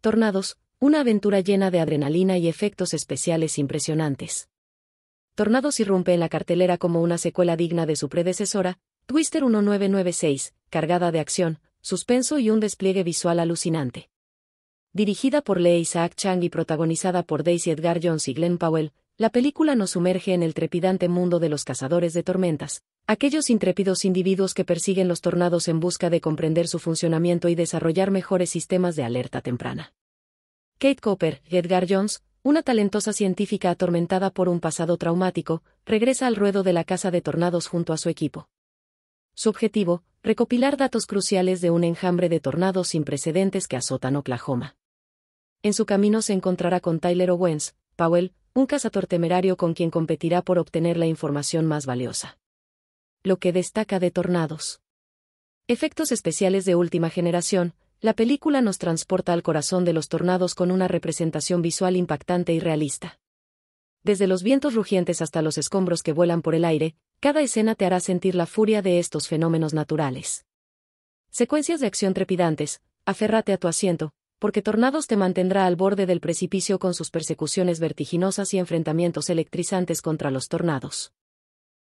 Tornados, una aventura llena de adrenalina y efectos especiales impresionantes. Tornados irrumpe en la cartelera como una secuela digna de su predecesora, Twister 1996, cargada de acción, suspenso y un despliegue visual alucinante. Dirigida por Lee Isaac Chang y protagonizada por Daisy Edgar Jones y Glenn Powell, la película nos sumerge en el trepidante mundo de los cazadores de tormentas, aquellos intrépidos individuos que persiguen los tornados en busca de comprender su funcionamiento y desarrollar mejores sistemas de alerta temprana. Kate Cooper, Edgar Jones, una talentosa científica atormentada por un pasado traumático, regresa al ruedo de la casa de tornados junto a su equipo. Su objetivo, recopilar datos cruciales de un enjambre de tornados sin precedentes que azotan Oklahoma. En su camino se encontrará con Tyler Owens, Powell, un cazador temerario con quien competirá por obtener la información más valiosa. Lo que destaca de Tornados. Efectos especiales de última generación, la película nos transporta al corazón de los tornados con una representación visual impactante y realista. Desde los vientos rugientes hasta los escombros que vuelan por el aire, cada escena te hará sentir la furia de estos fenómenos naturales. Secuencias de acción trepidantes, aférrate a tu asiento, porque Tornados te mantendrá al borde del precipicio con sus persecuciones vertiginosas y enfrentamientos electrizantes contra los tornados.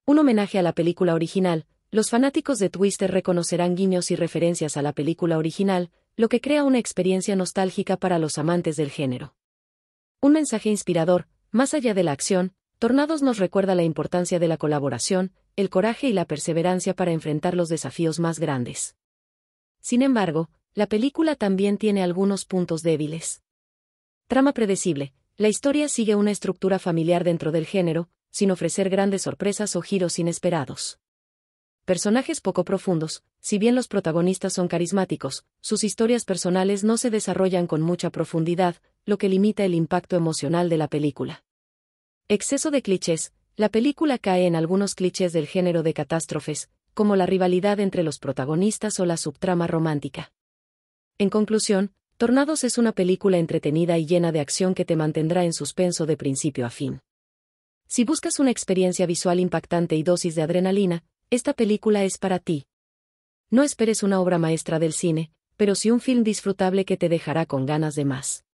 Un homenaje a la película original, los fanáticos de Twister reconocerán guiños y referencias a la película original, lo que crea una experiencia nostálgica para los amantes del género. Un mensaje inspirador, más allá de la acción, Tornados nos recuerda la importancia de la colaboración, el coraje y la perseverancia para enfrentar los desafíos más grandes. Sin embargo, la película también tiene algunos puntos débiles. Trama predecible. La historia sigue una estructura familiar dentro del género, sin ofrecer grandes sorpresas o giros inesperados. Personajes poco profundos, si bien los protagonistas son carismáticos, sus historias personales no se desarrollan con mucha profundidad, lo que limita el impacto emocional de la película. Exceso de clichés. La película cae en algunos clichés del género de catástrofes, como la rivalidad entre los protagonistas o la subtrama romántica. En conclusión, Tornados es una película entretenida y llena de acción que te mantendrá en suspenso de principio a fin. Si buscas una experiencia visual impactante y dosis de adrenalina, esta película es para ti. No esperes una obra maestra del cine, pero sí un film disfrutable que te dejará con ganas de más.